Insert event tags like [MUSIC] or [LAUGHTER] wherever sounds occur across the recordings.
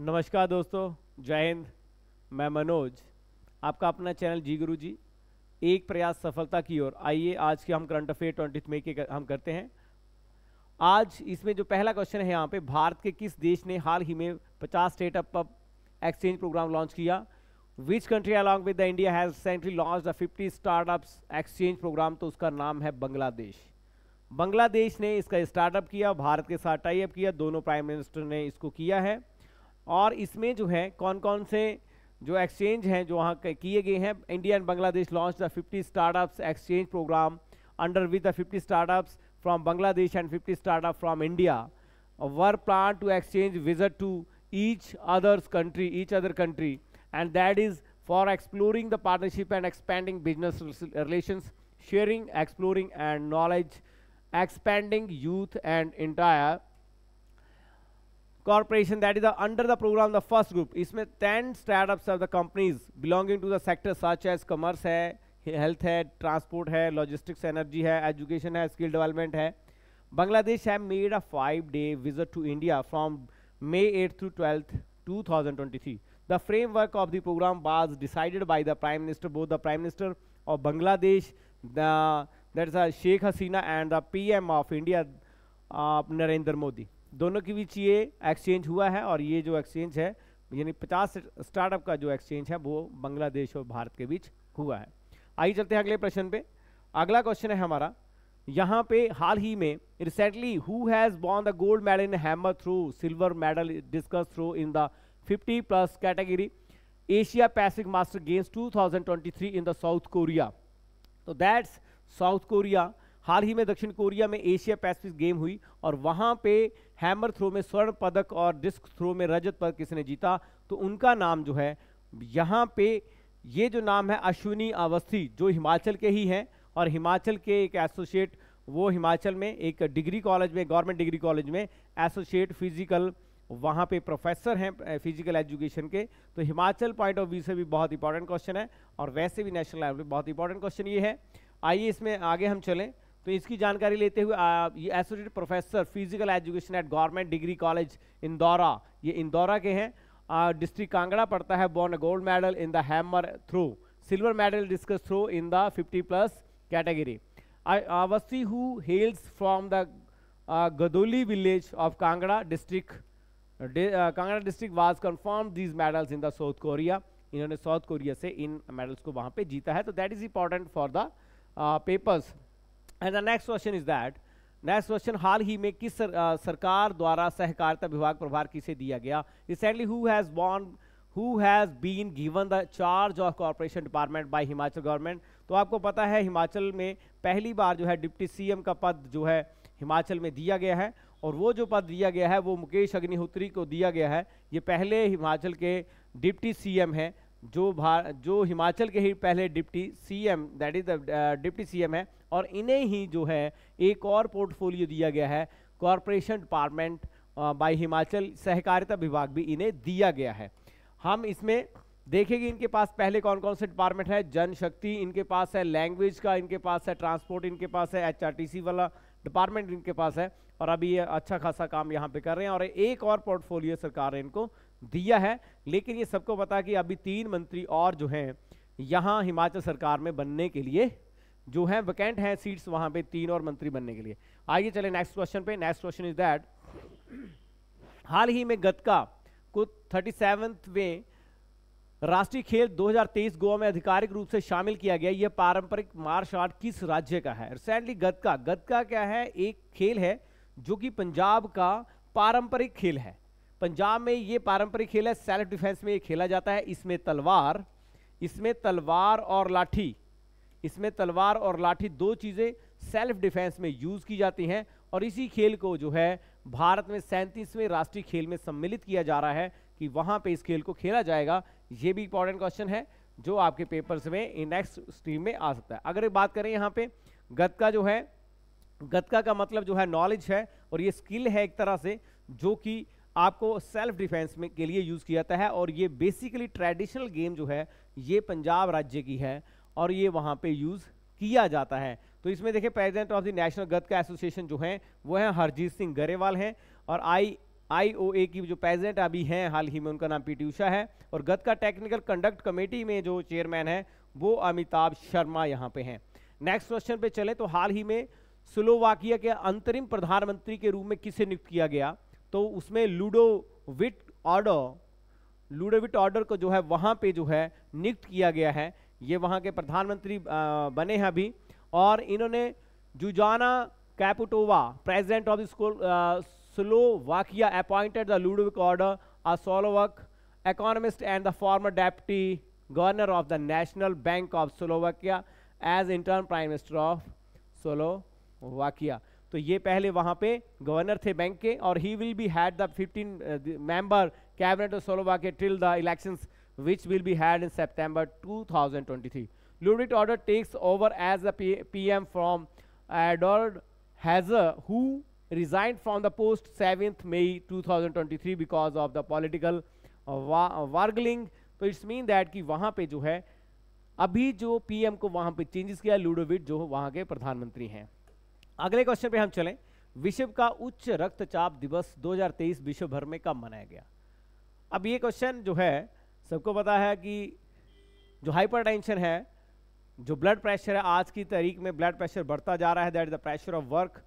नमस्कार दोस्तों जय हिंद मैं मनोज आपका अपना चैनल जी गुरु जी एक प्रयास सफलता की ओर आइए आज के हम करंट अफेयर ट्वेंटी मई के हम करते हैं आज इसमें जो पहला क्वेश्चन है यहाँ पे भारत के किस देश ने हाल ही में 50 startup up exchange programme launch किया which country along with the India has sentry launch the fifty startup exchange programme तो उसका नाम है बांग्लादेश बांग्लादेश ने इसका स्टार्टअप किया भारत के साथ टाइप किया दोनों प्राइम मिनिस्टर ने इसको किया है और इसमें जो है कौन कौन से जो एक्सचेंज हैं जो वहाँ किए गए हैं India and Bangladesh launch the fifty startup exchange programme under with the fifty startups from Bangladesh and fifty startup from India were plan to exchange visit to each others country each other country and that is for exploring the partnership and expanding business relation sharing exploring and knowledge expanding youth and entire corporation that is the, under the program the first group इसमें 10 startups of the companies belonging to the sector such as commerce है health है transport है logistics energy है education है skill development है Bangladesh have made a five day visit to India from May 8th to 12th 2023 the framework of the program was decided by the prime minister both the prime minister of Bangladesh the that is uh, Sheikh Hasina and the PM of India uh, Narendra Modi दोनों के बीच ये exchange हुआ है और ये जो exchange है यानी पचास स्टार्टअप का जो एक्सचेंज है वो बांग्लादेश और भारत के बीच हुआ है आइए चलते हैं अगले प्रश्न पे अगला क्वेश्चन है हमारा यहाँ पे हाल ही में recently who has born the gold medal in hammer throw silver medal discus throw in the 50 plus category Asia Pacific master games 2023 in the South Korea तो दैट्स साउथ कोरिया हाल ही में दक्षिण कोरिया में एशिया पैसिफिक गेम हुई और वहाँ पे हैमर थ्रो में स्वर्ण पदक और डिस्क थ्रो में रजत पदक किसने जीता तो उनका नाम जो है यहाँ पे ये जो नाम है अश्विनी अवस्थी जो हिमाचल के ही हैं और हिमाचल के एक एसोसिएट वो हिमाचल में एक डिग्री कॉलेज में गवर्नमेंट डिग्री कॉलेज में एसोसिएट फिजिकल वहाँ पे प्रोफेसर हैं फिजिकल एजुकेशन के तो हिमाचल पॉइंट ऑफ व्यू से भी बहुत इंपॉर्टेंट क्वेश्चन है और वैसे भी नेशनल लेवल पे बहुत इंपॉर्टेंट क्वेश्चन ये है आइए इसमें आगे हम चलें तो इसकी जानकारी लेते हुए ये associate professor physical education at government degree college Indora ये इंदौरा के हैं डिस्ट्रिक्ट कांगड़ा पड़ता है born gold medal in the hammer throw silver medal discus throw in the 50 plus category अवसी who hails from the Gadoli village of Kangra district Kangra district was confirm these medals in the South Korea इन्होंने South Korea से इन medals को वहाँ पर जीता है तो that is important for the papers and the next question is that next question हाल ही में किस सर, आ, सरकार द्वारा सहकारिता विभाग प्रभार किसे दिया गया recently who has born who has been given the charge of corporation department by Himachal government तो आपको पता है हिमाचल में पहली बार जो है डिप्टी सीएम का पद जो है हिमाचल में दिया गया है और वो जो पद दिया गया है वो मुकेश अग्निहोत्री को दिया गया है ये पहले हिमाचल के डिप्टी सीएम हैं जो भार जो हिमाचल के ही पहले deputy CM that is the deputy CM है और इन्हें ही जो है एक और पोर्टफोलियो दिया गया है कॉरपोरेशन डिपार्टमेंट बाय हिमाचल सहकारिता विभाग भी इन्हें दिया गया है हम इसमें देखेंगे इनके पास पहले कौन कौन से डिपार्टमेंट है जनशक्ति इनके पास है लैंग्वेज का इनके पास है ट्रांसपोर्ट इनके पास है एच वाला डिपार्टमेंट इनके पास है और अभी ये अच्छा खासा काम यहाँ पे कर रहे हैं और एक और पोर्टफोलियो सरकार ने इनको दिया है लेकिन ये सबको पता कि अभी तीन मंत्री और जो हैं यहाँ हिमाचल सरकार में बनने के लिए जो है वैकेंट हैं सीट्स वहाँ पे तीन और मंत्री बनने के लिए आइए चले नेक्स्ट क्वेश्चन पे नेक्स्ट क्वेश्चन इज दैट हाल ही में गतका को थर्टी में राष्ट्रीय खेल 2023 गोवा में आधिकारिक रूप से शामिल किया गया यह पारंपरिक मार्शल आर्ट किस राज्य का है रिसेंटली गतका गतका क्या है एक खेल है जो कि पंजाब का पारंपरिक खेल है पंजाब में ये पारंपरिक खेल है सेल्फ डिफेंस में ये खेला जाता है इसमें तलवार इसमें तलवार और लाठी इसमें तलवार और लाठी दो चीज़ें सेल्फ डिफेंस में यूज़ की जाती हैं और इसी खेल को जो है भारत में सैंतीसवें राष्ट्रीय खेल में सम्मिलित किया जा रहा है कि वहाँ पे इस खेल को खेला जाएगा ये भी इंपॉर्टेंट क्वेश्चन है जो आपके पेपर्स में नेक्स्ट स्ट्रीम में आ सकता है अगर बात करें यहाँ पर गतका जो है गतका का मतलब जो है नॉलेज है और ये स्किल है एक तरह से जो कि आपको सेल्फ डिफेंस में के लिए यूज़ किया जाता है और ये बेसिकली ट्रेडिशनल गेम जो है ये पंजाब राज्य की है और ये वहाँ पे यूज़ किया जाता है तो इसमें देखिए president of the national Gatka association जो है वो है हरजीत सिंह गरेवाल हैं और आई आई ओ ए की जो प्रेजिडेंट अभी हैं हाल ही में उनका नाम पी टी है और गतका टेक्निकल कंडक्ट कमेटी में जो चेयरमैन है वो अमिताभ शर्मा यहाँ पे हैं नेक्स्ट क्वेश्चन पे चले तो हाल ही में स्लोवाकिया के अंतरिम प्रधानमंत्री के रूप में किसे नियुक्त किया गया तो उसमें Ludovit Odor Ludovit Odor को जो है वहाँ पे जो है नियुक्त किया गया है ये वहाँ के प्रधानमंत्री बने हैं अभी और इन्होंने Zuzana Caputova president of the Slovakia appointed the Ludo Ludovit Odor a Slovak and the former deputy governor of the national bank of of as interim prime minister of Slovakia तो ये पहले वहां पे governor थे bank के और he will be head the member cabinet of Slovakia till the elections which will be held in September 2023 Ludovit Odor takes over as the PM from Eduard Heger who resign from the post seventh May two thousand twenty three because of the political wrangling तो it's mean that कि वहाँ पे जो है अभी जो P M को वहाँ पे चेंजेस किया लूडोविट जो वहाँ के प्रधानमंत्री हैं अगले क्वेश्चन पे हम चलें विश्व का उच्च रक्तचाप दिवस 2023 विश्व भर में कब मनाया गया अब ये क्वेश्चन जो है सबको पता है कि जो हाइपरटेंशन है जो ब्लड प्रेशर है आज की तारीख में ब्लड प्रेशर बढ़ता जा रहा है that is the pressure of work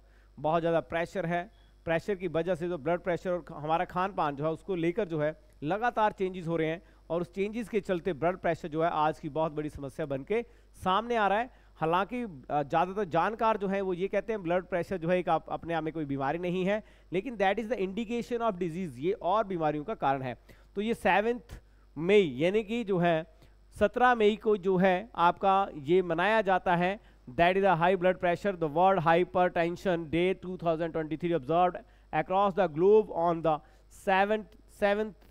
बहुत ज़्यादा प्रेशर है प्रेशर की वजह से जो ब्लड प्रेशर और हमारा खान पान जो है उसको लेकर जो है लगातार चेंजेस हो रहे हैं और उस चेंजेस के चलते ब्लड प्रेशर जो है आज की बहुत बड़ी समस्या बन के सामने आ रहा है हालांकि ज़्यादातर जानकार जो है वो ये कहते हैं ब्लड प्रेशर जो है एक आप अपने आप में कोई बीमारी नहीं है लेकिन that is the indication of disease ये और बीमारियों का कारण है तो ये सेवेंथ मई यानी कि जो है सत्रह मई को जो है आपका ये मनाया जाता है that is a high blood pressure the world hypertension day two thousand twenty three observe across the globe on the 7th 7th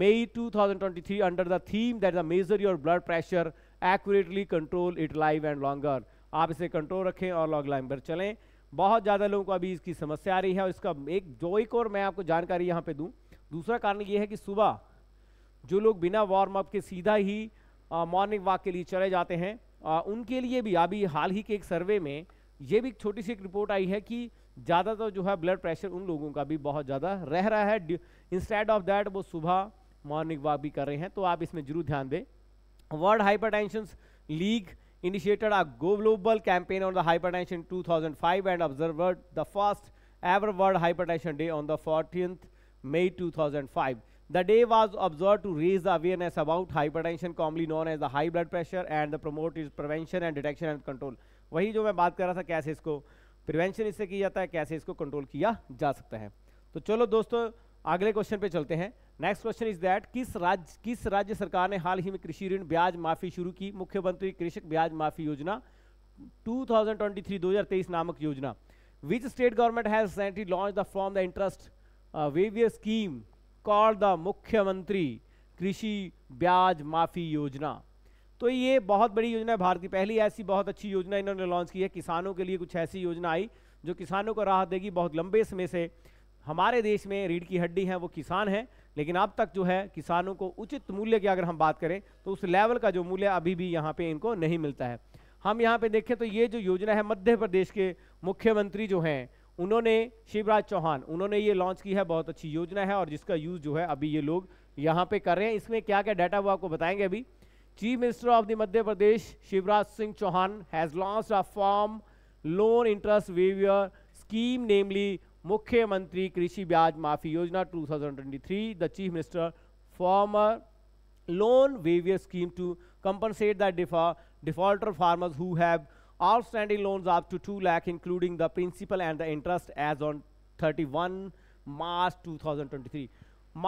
May 2023 under the theme that is measure your blood pressure accurately control it live and longer आप इसे control रखें और long line पर चलें बहुत ज़्यादा लोगों को अभी इसकी समस्या आ रही है और इसका एक जो एक और मैं आपको जानकारी यहाँ पे दूँ दूसरा कारण ये है कि सुबह जो लोग बिना वार्म अप के सीधा ही मॉर्निंग वॉक के लिए चले जाते हैं आ, उनके लिए भी अभी हाल ही के एक सर्वे में ये भी एक छोटी सी एक रिपोर्ट आई है कि ज़्यादातर तो जो है ब्लड प्रेशर उन लोगों का भी बहुत ज़्यादा रह रहा है इंस्टेड ऑफ दैट वो सुबह मॉर्निंग वॉक भी कर रहे हैं तो आप इसमें जरूर ध्यान दें World Hypertension League initiated a global campaign on the hypertension 2005 and observed the first ever World Hypertension Day on the 14th May 2005. The day was observed to raise the awareness about hypertension commonly known as the high blood pressure and the promote its prevention and detection and control. वही जो मैं बात कर रहा था कैसे इसको prevention इससे किया जाता है कैसे इसको कंट्रोल किया जा सकता है तो चलो दोस्तों अगले क्वेश्चन पे चलते हैं नेक्स्ट क्वेश्चन इज दैट किस राज्य किस राज्य सरकार ने हाल ही में कृषि ऋण ब्याज माफी शुरू की मुख्यमंत्री कृषक ब्याज माफी योजना 2023-2023 नामक योजना which state government has launch the from the interest waiver scheme call the Mukhyamantri Krishi Byaj Mafi योजना तो ये बहुत बड़ी योजना है भारत की पहली ऐसी बहुत अच्छी योजना इन्होंने लॉन्च की है किसानों के लिए कुछ ऐसी योजना आई जो किसानों को राहत देगी बहुत लंबे समय से हमारे देश में रीढ़ की हड्डी है वो किसान हैं लेकिन अब तक जो है किसानों को उचित मूल्य की अगर हम बात करें तो उस लेवल का जो मूल्य अभी भी यहाँ पे इनको नहीं मिलता है हम यहाँ पे देखें तो ये जो योजना है मध्य प्रदेश के मुख्यमंत्री जो हैं उन्होंने शिवराज चौहान उन्होंने ये लॉन्च की है बहुत अच्छी योजना है और जिसका यूज़ जो है अभी ये लोग यहाँ पे कर रहे हैं इसमें क्या क्या डाटा वो आपको बताएंगे अभी chief minister of the Madhya Pradesh Shivraj Singh Chouhan has launch a farm loan interest waiver scheme namely Mukhyamantri Krishi Byaj Mafi Yojana 2023 thousand twenty the chief minister farmer loan waiver scheme to compensate the डिफा defaulter farmers who have outstanding loans up to two lakh including the principal and the interest as on 31 March 2023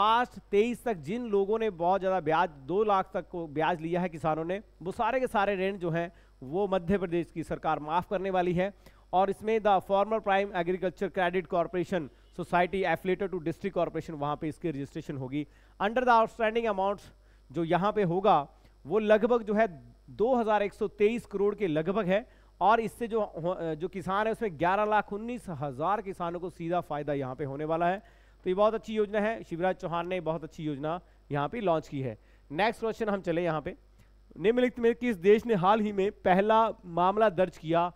मार्च 23 तक जिन लोगों ने बहुत ज़्यादा ब्याज दो लाख तक को ब्याज लिया है किसानों ने वो सारे के सारे ऋण जो हैं वो मध्य प्रदेश की सरकार माफ़ करने वाली है और इसमें the former prime agriculture credit corporation society affiliated to district corporation वहाँ पे इसकी रजिस्ट्रेशन होगी अंडर द आउटस्टैंडिंग अमाउंट्स जो यहाँ पे होगा वो लगभग जो है 2123 करोड़ के लगभग है और इससे जो जो किसान है उसमें ग्यारह लाख उन्नीस हज़ार किसानों को सीधा फायदा यहाँ पे होने वाला है तो ये बहुत अच्छी योजना है शिवराज चौहान ने बहुत अच्छी योजना यहाँ पे लॉन्च की है नेक्स्ट क्वेश्चन हम चले यहाँ पे निम्नलिखित में किस देश ने हाल ही में पहला मामला दर्ज किया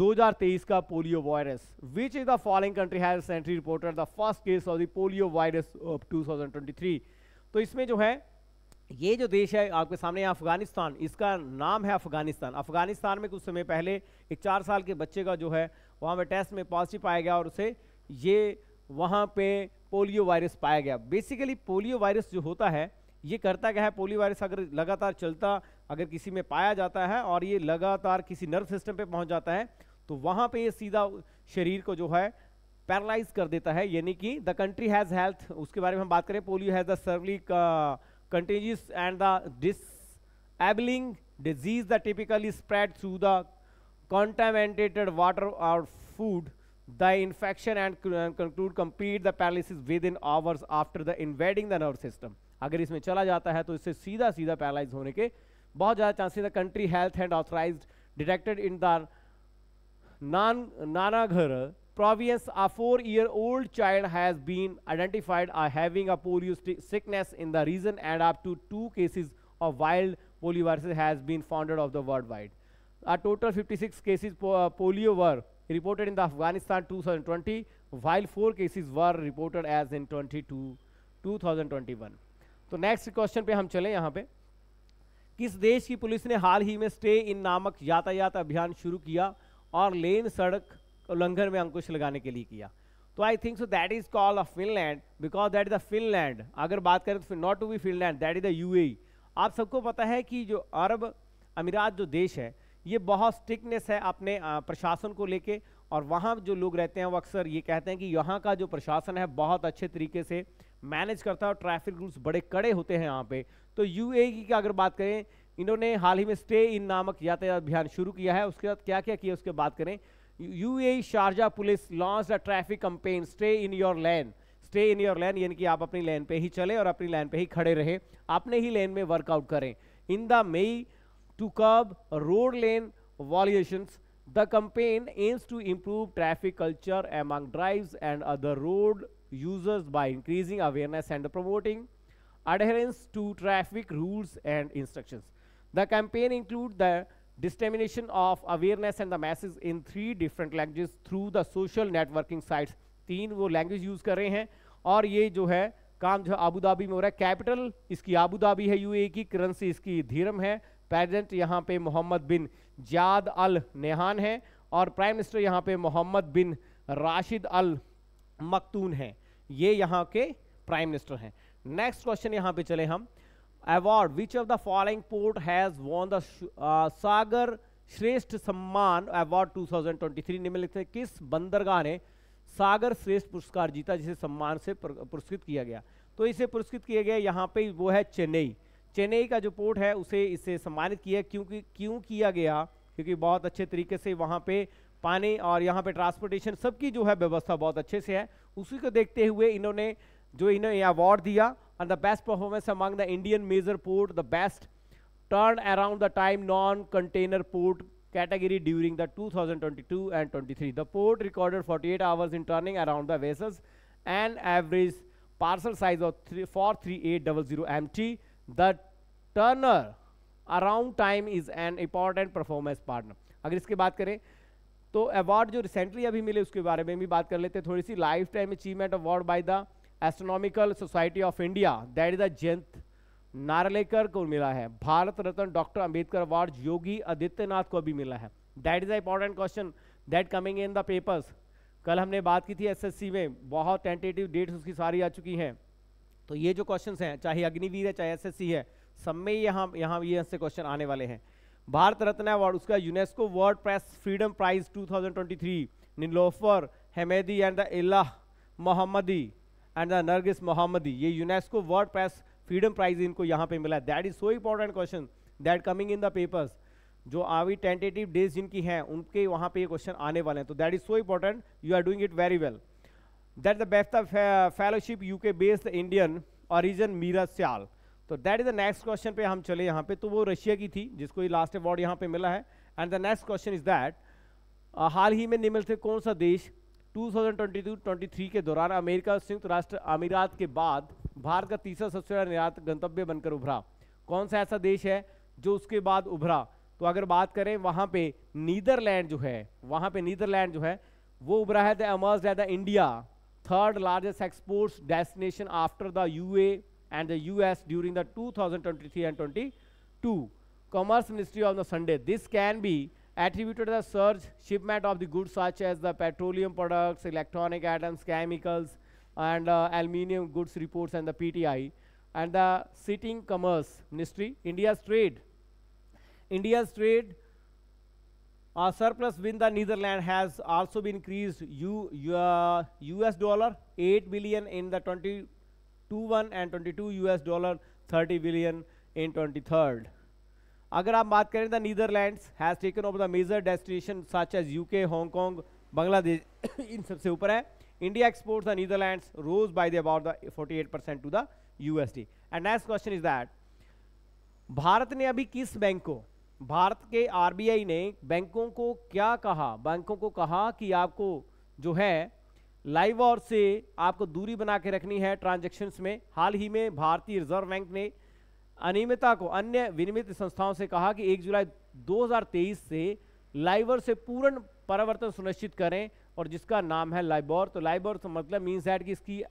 2023 का polio virus which is the following country has sentry reported the first case of the polio virus of 2023 तो इसमें जो है ये जो देश है आपके सामने अफगानिस्तान इसका नाम है अफगानिस्तान अफगानिस्तान में कुछ समय पहले एक चार साल के बच्चे का जो है वहाँ पे टेस्ट में पॉजिटिव पाया गया और उसे ये वहाँ पे पोलियो वायरस पाया गया बेसिकली पोलियो वायरस जो होता है ये करता क्या है पोलियो वायरस अगर लगातार चलता अगर किसी में पाया जाता है और ये लगातार किसी नर्व सिस्टम पे पहुंच जाता है तो वहां पे ये सीधा शरीर को जो है पैरालाइज कर देता है यानी कि द कंट्री हैज़ हेल्थ उसके बारे में हम बात करें polio has the severely contagious and the enabling disease the typically spread through the contaminated water or food द infection and conclude complete the with in hours after the invading the nerve system अगर इसमें चला जाता है तो इससे सीधा सीधा पैरालाइज होने के बहुत ज़्यादा चांसेस है country health and authorise detected in the नान नाना घर province a 4 year old child has been identified as having a polio sickness in the region and up to two cases of wild poliovirus has been founded of the worldwide a total 56 cases polio were reported in the afghanistan 2020 while four cases were reported as in 22 2021 तो next question पे हम चले यहाँ पे किस देश की police ने हाल ही में स्टे इन नामक यातायात अभियान शुरू किया और लेन सड़क उल्लंघन में अंकुश लगाने के लिए किया तो I think so that is call a Finland because that is the Finland अगर बात करें तो not to be Finland that is the you आप सबको पता है कि जो अरब अमीरात जो देश है ये बहुत स्ट्रिकनेस है अपने प्रशासन को लेके और वहाँ जो लोग रहते हैं वो अक्सर ये कहते हैं कि यहाँ का जो प्रशासन है बहुत अच्छे तरीके से मैनेज करता है और ट्रैफिक रूल्स बड़े कड़े होते हैं यहाँ पे तो यूएई e की अगर बात करें इन्होंने हाल ही में स्टे इन नामक यातायात अभियान शुरू किया है उसके साथ क्या क्या किया उसके बात करें UAE e Sharjah police launch a traffic campaign stay in your lane stay in your lane यानी कि आप अपनी लैन पे ही चले और अपनी लैन पे ही खड़े रहे अपने ही लैन में वर्कआउट करें in the May to curb road lane violations the campaign aims to improve traffic culture among drive and other road users by increasing awareness and promoting adherence to traffic rules and instructions. The campaign include the dissemination of awareness and the masses in three different languages through the social networking sites. teen wo language use kar rahe hain aur ye jo hai काम जो Abu Dhabi में हो रहा है capital इसकी Abu Dhabi है UAE की currency इसकी धीरम है प्रेसिडेंट यहाँ पे मोहम्मद बिन जाद अल नेहान है और प्राइम मिनिस्टर यहाँ पे मोहम्मद बिन राशिद अल मकतून है ये यहाँ के प्राइम मिनिस्टर हैं नेक्स्ट क्वेश्चन यहां पे चले हम award which of the following port has won the Sagar Shreshtha Samman award 2023 निम्नलिखित किस बंदरगाह ने सागर श्रेष्ठ पुरस्कार जीता जिसे सम्मान से पुरस्कृत किया गया तो इसे पुरस्कृत किया गया यहाँ पे वो है चेन्नई चेन्नई का जो पोर्ट है उसे इसे सम्मानित किया क्योंकि क्यों किया गया क्योंकि बहुत अच्छे तरीके से वहाँ पे पानी और यहाँ पे ट्रांसपोर्टेशन सबकी जो है व्यवस्था बहुत अच्छे से है उसी को देखते हुए इन्होंने जो इन्हें ये अवार्ड दिया and the best performance among the Indian major port the best turn around the time non container port category during the 2022 thousand and 23 the port recorded 48 hours in turning around the vessels and average parcel size of 43800 mt the turner around time is an important performance partner अगर इसकी बात करें तो award जो recently अभी मिले उसके बारे में भी बात कर लेते हैं थोड़ी सी life time achievement award by the astronomical society of India that is the Jayant Narlikar को मिला है भारत रत्न डॉक्टर अंबेडकर अवार्ड योगी आदित्यनाथ को भी मिला है that is important question that coming in the papers कल हमने बात की थी एसएससी में बहुत टेंटेटिव डेट्स उसकी सारी आ चुकी हैं तो ये जो क्वेश्चंस हैं चाहे अग्निवीर है चाहे एसएससी है सब में यहाँ यहाँ ये ऐसे क्वेश्चन आने वाले हैं भारत रत्न अवार्ड उसका UNESCO world press freedom prize 2023 Niloofar Hamedi and the Elaheh Mohammadi and the Narges Mohammadi ये UNESCO world press freedom prize इनको यहाँ पे मिला that is so important question that coming in the papers जो आवी tentative days जिनकी हैं उनके वहाँ पे ये क्वेश्चन आने वाले हैं तो that is so important you are doing it very well that the best fellowship के based Indian origin Meera Syal तो that is the next question पे हम चले यहाँ पे तो वो रशिया की थी जिसको ये लास्ट अवार्ड यहाँ पे मिला है and the next question is that हाल ही में से कौन सा देश 2022-23 के दौरान अमेरिका संयुक्त राष्ट्र अमीरात के बाद भारत का तीसरा सबसे बड़ा निर्यात गंतव्य बनकर उभरा कौन सा ऐसा देश है जो उसके बाद उभरा तो अगर बात करें वहाँ पे नीदरलैंड जो है वहाँ पे नीदरलैंड जो है वो उभरा है the emerges the India third largest exports destination after the U and the U S during the two thousand twenty three and twenty two commerce ministry of the Sunday this can be attributed the surge shipment of the goods such as the petroleum products, electronic items, chemicals, and uh, aluminium goods reports and the PTI, and the sitting commerce ministry, India's trade. India's trade uh, surplus with the Netherlands has also been increased U, uh, US dollar 8 billion in the 2021 and 22 US dollar 30 billion in 23rd. अगर आप बात करें the Netherlands has taken over the major destination such as UK Hong Kong Bangladesh [COUGHS] इन सबसे ऊपर है India exports the Netherlands rose by the about the 48 percent to the USD and next question is that भारत ने अभी किस बैंक को भारत के आरबीआई ने बैंकों को क्या कहा बैंकों को कहा कि आपको जो है लाइव और से आपको दूरी बना के रखनी है ट्रांजेक्शन्स में हाल ही में भारतीय रिजर्व बैंक ने अनियमितता को अन्य विनियमित संस्थाओं से कहा कि 1 जुलाई 2023 से लाइबर से पूर्ण परिवर्तन सुनिश्चित करें और जिसका नाम है लाइबोर तो लाइबोर तो मतलब मीन्स दैट कि इसकी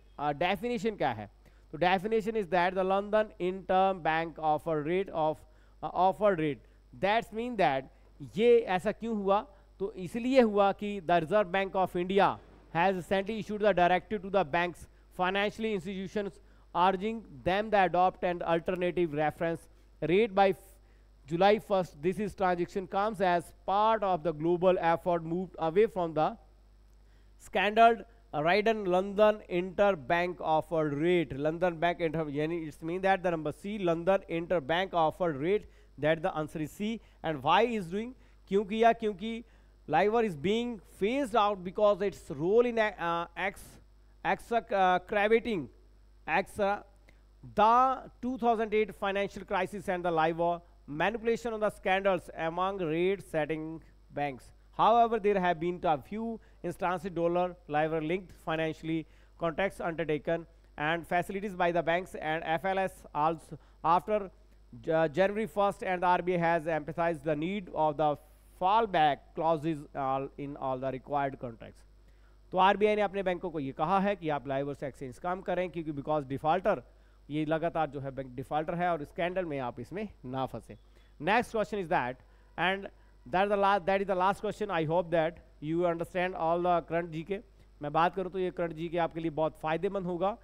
डेफिनेशन क्या है तो definition is that the London inter bank offer rate of offer rate that's mean that ये ऐसा क्यों हुआ तो इसलिए हुआ कि the reserve bank of India has recently issued the directive to the banks financially institutions urging them to adopt an alternative reference rate by July 1st. This is transaction comes as part of the global effort moved away from the scandaled Ryden London Interbank Offered Rate. London Bank Interbank, It means that the number C, London Interbank Offered Rate, that the answer is C. And why is doing? Because yeah, क्योंकि LIBOR is being phased out because its role in uh, ex, ex uh, AXA, the 2008 financial crisis and the live manipulation of the scandals among rate-setting banks. However, there have been a few instances dollar liver linked financially contracts undertaken and facilities by the banks and FLS also after uh, January 1st and the RBI has emphasized the need of the fallback clauses uh, in all the required contracts. तो RBI ने अपने बैंकों को ये कहा है कि आप लाइवर से एक्सचेंज काम करें क्योंकि बिकॉज डिफॉल्टर ये लगातार जो है बैंक डिफॉल्टर है और स्कैंडल में आप इसमें ना फंसे next question is that and that the last that is the last question I hope that you understand all the current G K मैं बात करूँ तो ये करंट जी के आपके लिए बहुत फ़ायदेमंद होगा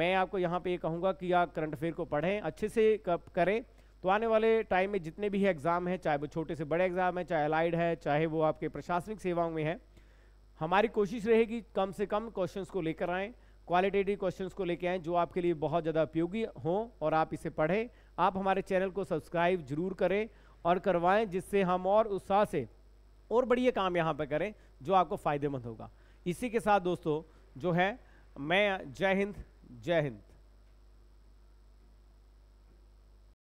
मैं आपको यहाँ पे ये कहूँगा कि आप करंट अफेयर को पढ़ें अच्छे से करें तो आने वाले टाइम में जितने भी एग्ज़ाम हैं चाहे वो छोटे से बड़े एग्ज़ाम हैं चाहे अलाइड है चाहे वो आपके प्रशासनिक सेवाओं में है हमारी कोशिश रहेगी कम से कम क्वेश्चंस को लेकर आएँ क्वालिटेटिव क्वेश्चंस को लेकर आएँ जो आपके लिए बहुत ज़्यादा उपयोगी हों और आप इसे पढ़ें आप हमारे चैनल को सब्सक्राइब जरूर करें और करवाएं जिससे हम और उत्साह से और बढ़िया काम यहाँ पर करें जो आपको फ़ायदेमंद होगा इसी के साथ दोस्तों जो है मैं जय हिंद जय हिंद